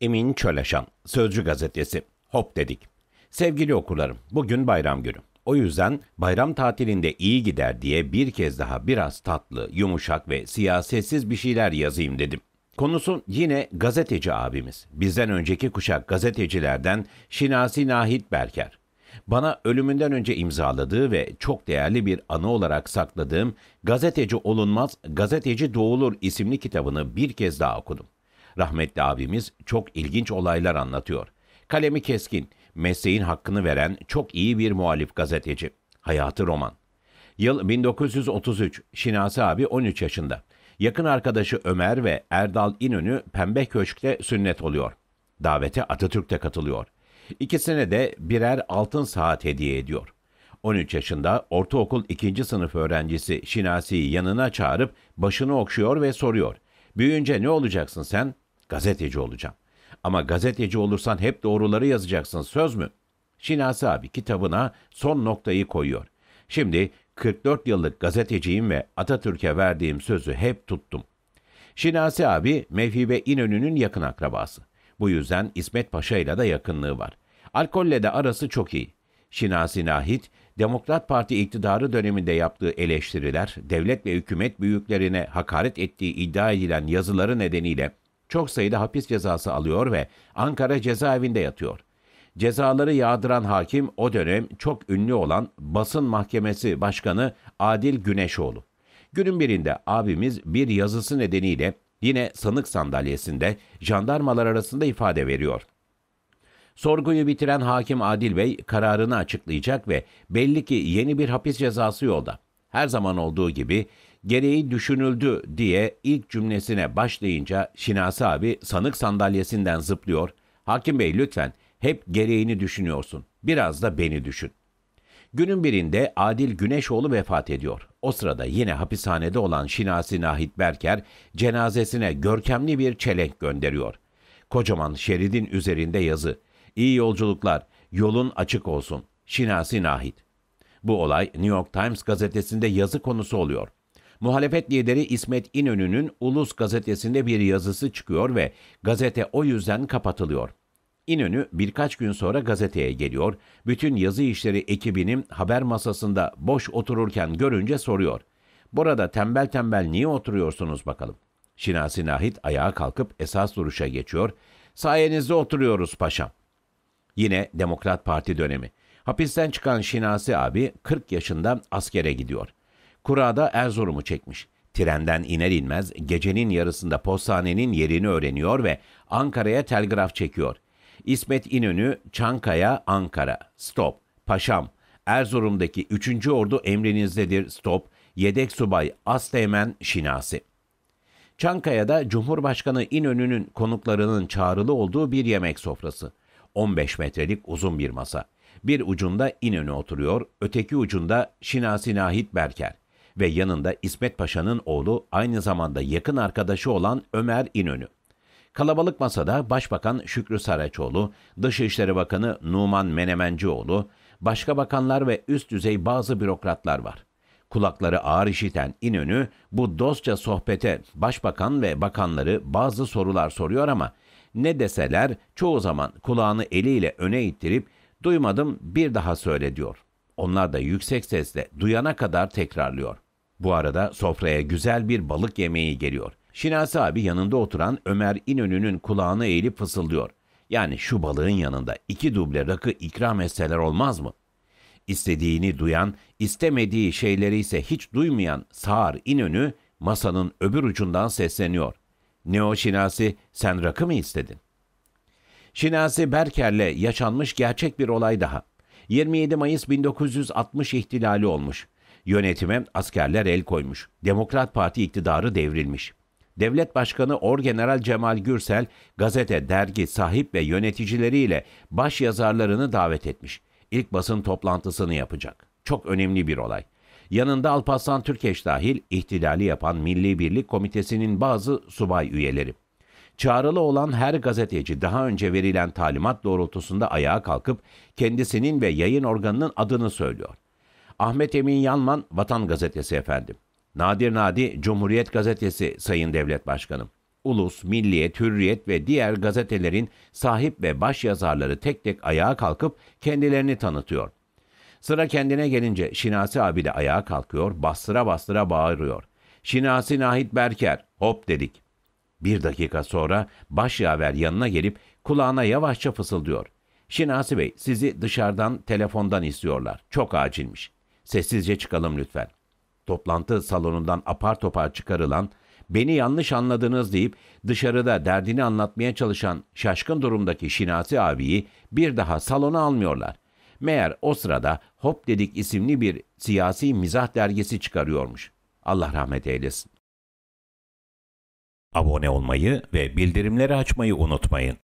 Emin Çöleşan, Sözcü Gazetesi, Hop dedik. Sevgili okurlarım, bugün bayram günü. O yüzden bayram tatilinde iyi gider diye bir kez daha biraz tatlı, yumuşak ve siyasetsiz bir şeyler yazayım dedim. Konusu yine gazeteci abimiz. Bizden önceki kuşak gazetecilerden Şinasi Nahit Berker. Bana ölümünden önce imzaladığı ve çok değerli bir anı olarak sakladığım Gazeteci Olunmaz, Gazeteci Doğulur isimli kitabını bir kez daha okudum. Rahmetli abimiz çok ilginç olaylar anlatıyor. Kalemi keskin, mesleğin hakkını veren çok iyi bir muhalif gazeteci. Hayatı roman. Yıl 1933, Şinasi abi 13 yaşında. Yakın arkadaşı Ömer ve Erdal İnönü Pembe Köşk'te sünnet oluyor. Davete Atatürk de katılıyor. İkisine de birer altın saat hediye ediyor. 13 yaşında ortaokul 2. sınıf öğrencisi Şinasi'yi yanına çağırıp başını okşuyor ve soruyor. Büyüyünce ne olacaksın sen? Gazeteci olacağım. Ama gazeteci olursan hep doğruları yazacaksın söz mü? Şinasi abi kitabına son noktayı koyuyor. Şimdi 44 yıllık gazeteciyim ve Atatürk'e verdiğim sözü hep tuttum. Şinasi abi Mevhibe İnönü'nün yakın akrabası. Bu yüzden İsmet Paşa ile de yakınlığı var. Alkolle de arası çok iyi. Şinasi Nahit, Demokrat Parti iktidarı döneminde yaptığı eleştiriler, devlet ve hükümet büyüklerine hakaret ettiği iddia edilen yazıları nedeniyle çok sayıda hapis cezası alıyor ve Ankara cezaevinde yatıyor. Cezaları yağdıran hakim o dönem çok ünlü olan Basın Mahkemesi Başkanı Adil Güneşoğlu. Günün birinde abimiz bir yazısı nedeniyle yine sanık sandalyesinde jandarmalar arasında ifade veriyor. Sorguyu bitiren hakim Adil Bey kararını açıklayacak ve belli ki yeni bir hapis cezası yolda. Her zaman olduğu gibi gereği düşünüldü diye ilk cümlesine başlayınca Şinasi abi sanık sandalyesinden zıplıyor. Hakim Bey lütfen hep gereğini düşünüyorsun. Biraz da beni düşün. Günün birinde Adil Güneşoğlu vefat ediyor. O sırada yine hapishanede olan Şinasi Nahit Berker cenazesine görkemli bir çelenk gönderiyor. Kocaman şeridin üzerinde yazı. İyi yolculuklar, yolun açık olsun. Şinasi Nahit. Bu olay New York Times gazetesinde yazı konusu oluyor. Muhalefet lideri İsmet İnönü'nün Ulus gazetesinde bir yazısı çıkıyor ve gazete o yüzden kapatılıyor. İnönü birkaç gün sonra gazeteye geliyor. Bütün yazı işleri ekibinin haber masasında boş otururken görünce soruyor. Burada tembel tembel niye oturuyorsunuz bakalım? Şinasi Nahit ayağa kalkıp esas duruşa geçiyor. Sayenizde oturuyoruz paşam. Yine Demokrat Parti dönemi. Hapisten çıkan Şinasi abi 40 yaşında askere gidiyor. Kurada Erzurum'u çekmiş. Trenden iner inmez gecenin yarısında postanenin yerini öğreniyor ve Ankara'ya telgraf çekiyor. İsmet İnönü, Çankaya, Ankara. Stop. Paşam. Erzurum'daki 3. Ordu emrinizdedir. Stop. Yedek Subay Asteğmen Şinasi. Çankaya'da Cumhurbaşkanı İnönü'nün konuklarının çağrılı olduğu bir yemek sofrası. 15 metrelik uzun bir masa. Bir ucunda İnönü oturuyor, öteki ucunda Şinasi Nahit Berker ve yanında İsmet Paşa'nın oğlu aynı zamanda yakın arkadaşı olan Ömer İnönü. Kalabalık masada Başbakan Şükrü Saraçoğlu, Dışişleri Bakanı Numan Menemencioğlu, başka bakanlar ve üst düzey bazı bürokratlar var. Kulakları ağır işiten İnönü bu dostça sohbete başbakan ve bakanları bazı sorular soruyor ama ne deseler çoğu zaman kulağını eliyle öne ittirip duymadım bir daha söyle diyor. Onlar da yüksek sesle duyana kadar tekrarlıyor. Bu arada sofraya güzel bir balık yemeği geliyor. Şinasi abi yanında oturan Ömer İnönü'nün kulağına eğilip fısıldıyor. Yani şu balığın yanında iki duble rakı ikram etseler olmaz mı? İstediğini duyan, istemediği şeyleri ise hiç duymayan Sağır İnönü masanın öbür ucundan sesleniyor. Ne o Şinasi sen rakı mı istedin? Şinasi Berker'le yaşanmış gerçek bir olay daha. 27 Mayıs 1960 ihtilali olmuş. Yönetime askerler el koymuş. Demokrat Parti iktidarı devrilmiş. Devlet Başkanı Orgeneral Cemal Gürsel gazete, dergi, sahip ve yöneticileriyle baş yazarlarını davet etmiş. İlk basın toplantısını yapacak. Çok önemli bir olay. Yanında Alparslan Türkeş dahil ihtilali yapan Milli Birlik Komitesi'nin bazı subay üyeleri. Çağrılı olan her gazeteci daha önce verilen talimat doğrultusunda ayağa kalkıp kendisinin ve yayın organının adını söylüyor. Ahmet Emin Yanman Vatan Gazetesi efendim. Nadir Nadi Cumhuriyet Gazetesi Sayın Devlet Başkanım. Ulus, Milliyet, Hürriyet ve diğer gazetelerin sahip ve baş yazarları tek tek ayağa kalkıp kendilerini tanıtıyor. Sıra kendine gelince Şinasi abi de ayağa kalkıyor, bastıra bastıra bağırıyor. Şinasi Nahit Berker, hop dedik. Bir dakika sonra başyaver yanına gelip kulağına yavaşça fısıldıyor. Şinasi Bey sizi dışarıdan telefondan istiyorlar. Çok acilmiş. Sessizce çıkalım lütfen. Toplantı salonundan apar topar çıkarılan, beni yanlış anladınız deyip dışarıda derdini anlatmaya çalışan şaşkın durumdaki Şinasi abiyi bir daha salona almıyorlar. Meğer o sırada Hop Dedik isimli bir siyasi mizah dergisi çıkarıyormuş. Allah rahmet eylesin. Abone olmayı ve bildirimleri açmayı unutmayın.